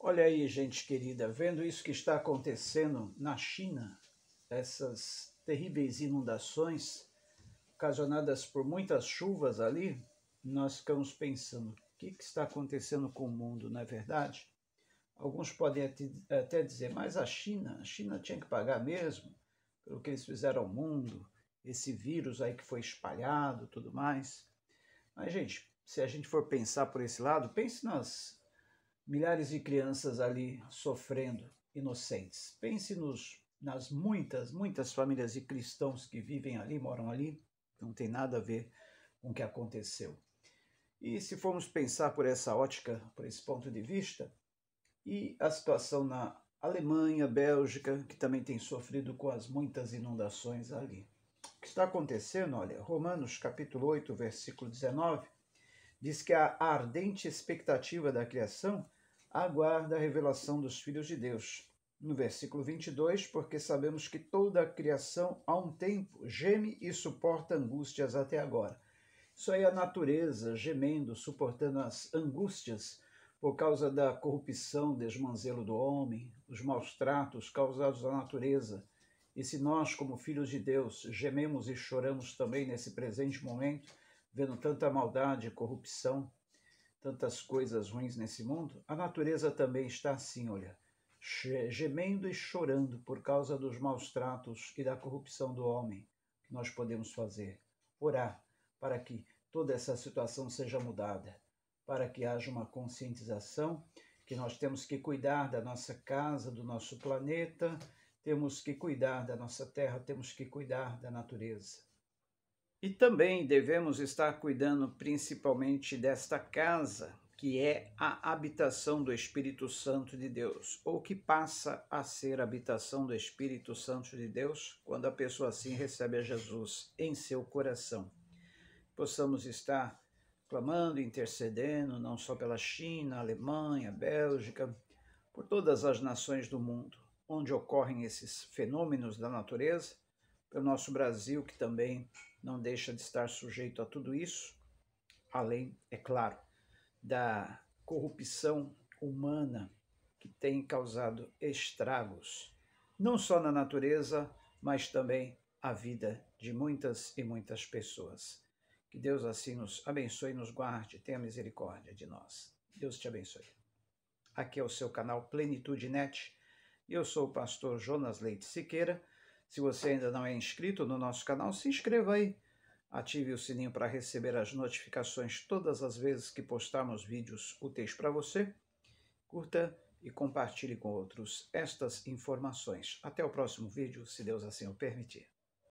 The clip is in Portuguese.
Olha aí, gente querida, vendo isso que está acontecendo na China, essas terríveis inundações ocasionadas por muitas chuvas ali, nós ficamos pensando: o que, que está acontecendo com o mundo, não é verdade? Alguns podem até dizer, mas a China, a China tinha que pagar mesmo pelo que eles fizeram ao mundo, esse vírus aí que foi espalhado, tudo mais. Mas gente, se a gente for pensar por esse lado, pense nas milhares de crianças ali sofrendo, inocentes. Pense nos, nas muitas, muitas famílias de cristãos que vivem ali, moram ali, não tem nada a ver com o que aconteceu. E se formos pensar por essa ótica, por esse ponto de vista, e a situação na Alemanha, Bélgica, que também tem sofrido com as muitas inundações ali. O que está acontecendo, olha, Romanos capítulo 8, versículo 19, diz que a ardente expectativa da criação aguarda a revelação dos filhos de Deus. No versículo 22, porque sabemos que toda a criação há um tempo geme e suporta angústias até agora. Isso aí é a natureza gemendo, suportando as angústias por causa da corrupção, desmanzelo do homem, os maus tratos causados à natureza. E se nós, como filhos de Deus, gememos e choramos também nesse presente momento, vendo tanta maldade e corrupção, tantas coisas ruins nesse mundo, a natureza também está assim, olha, gemendo e chorando por causa dos maus tratos e da corrupção do homem. O que nós podemos fazer? Orar para que toda essa situação seja mudada, para que haja uma conscientização que nós temos que cuidar da nossa casa, do nosso planeta, temos que cuidar da nossa terra, temos que cuidar da natureza. E também devemos estar cuidando principalmente desta casa, que é a habitação do Espírito Santo de Deus, ou que passa a ser a habitação do Espírito Santo de Deus quando a pessoa assim recebe a Jesus em seu coração. Possamos estar clamando, intercedendo, não só pela China, Alemanha, Bélgica, por todas as nações do mundo, onde ocorrem esses fenômenos da natureza pelo nosso Brasil, que também não deixa de estar sujeito a tudo isso, além, é claro, da corrupção humana que tem causado estragos, não só na natureza, mas também à vida de muitas e muitas pessoas. Que Deus assim nos abençoe, nos guarde, tenha misericórdia de nós. Deus te abençoe. Aqui é o seu canal Plenitude Net. Eu sou o pastor Jonas Leite Siqueira se você ainda não é inscrito no nosso canal, se inscreva aí. Ative o sininho para receber as notificações todas as vezes que postarmos vídeos úteis para você. Curta e compartilhe com outros estas informações. Até o próximo vídeo, se Deus assim o permitir.